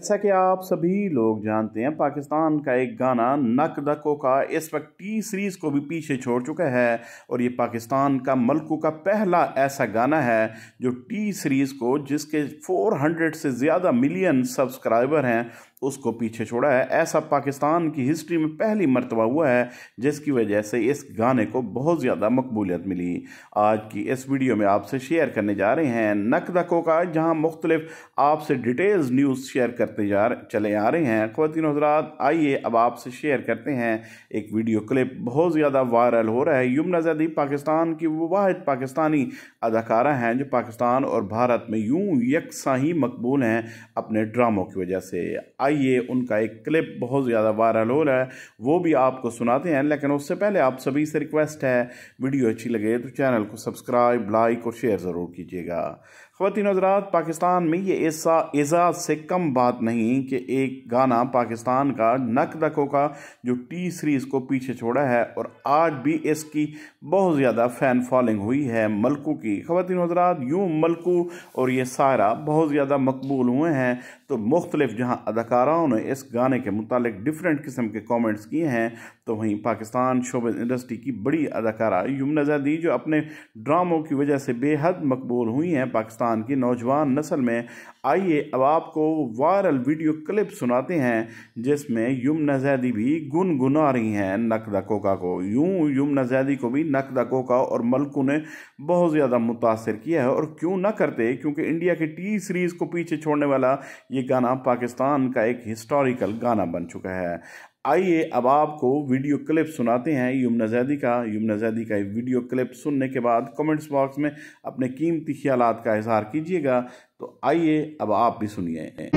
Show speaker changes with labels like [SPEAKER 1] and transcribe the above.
[SPEAKER 1] जैसा कि आप सभी लोग जानते हैं पाकिस्तान का एक गाना नक दको का इस वक्त टी सीरीज़ को भी पीछे छोड़ चुका है और ये पाकिस्तान का मलकू का पहला ऐसा गाना है जो टी सीरीज़ को जिसके 400 से ज़्यादा मिलियन सब्सक्राइबर हैं उसको पीछे छोड़ा है ऐसा पाकिस्तान की हिस्ट्री में पहली मरतबा हुआ है जिसकी वजह से इस गाने को बहुत ज़्यादा मकबूलियत मिली आज की इस वीडियो में आपसे शेयर करने जा रहे हैं नकदकों का जहाँ मुख्तलिफ आपसे डिटेल्स न्यूज़ शेयर करते जा चले आ रहे हैं खुवान हजरात आइए अब आपसे शेयर करते हैं एक वीडियो क्लिप बहुत ज़्यादा वायरल हो रहा है यमुना जदी पाकिस्तान की वो वाद पाकिस्तानी अदाकारा हैं जो पाकिस्तान और भारत में यूँ यकसा ही मकबूल हैं अपने ड्रामों की वजह से आइए उनका एक क्लिप बहुत ज़्यादा वायरल हो रहा है वो भी आपको सुनाते हैं लेकिन उससे पहले आप सभी से रिक्वेस्ट है वीडियो अच्छी लगे तो चैनल को सब्सक्राइब लाइक और शेयर ज़रूर कीजिएगा ख़वान हजरात पाकिस्तान में ये ऐसा एजाज से कम बात नहीं कि एक गाना पाकिस्तान का नक दखों का जो टी सीरीज़ को पीछे छोड़ा है और आज भी इसकी बहुत ज़्यादा फ़ैन फॉलोइंग हुई है मलकू की ख़वान हजरात यूँ मलकू और ये सारा बहुत ज़्यादा मकबूल हुए हैं तो मुख्तलिफ जहाँ अदाकाराओं ने इस गाने के मुतल डिफरेंट किस्म के कॉमेंट्स किए हैं तो वहीं पाकिस्तान शोब इंडस्ट्री की बड़ी अदाकारा यमुना जदी जो अपने ड्रामों की वजह से बेहद मकबूल हुई हैं पाकिस्तान पाकिस्तान की नौजवान नस्ल में आइए अब आपको वायरल वीडियो क्लिप सुनाते हैं जिसमें यमुना जैदी भी गुनगुना रही हैं कोका को यूं यमुना जैदी को भी कोका और मलकू ने बहुत ज़्यादा मुतासर किया है और क्यों ना करते क्योंकि इंडिया के टी सीरीज़ को पीछे छोड़ने वाला ये गाना पाकिस्तान का एक हिस्टोरिकल गाना बन चुका है आइए अब आपको वीडियो क्लिप सुनाते हैं यमुना जैदी का यमुना जैदी का वीडियो क्लिप सुनने के बाद कमेंट्स बॉक्स में अपने कीमती ख्याल का इजहार कीजिएगा तो आइए अब आप भी सुनिए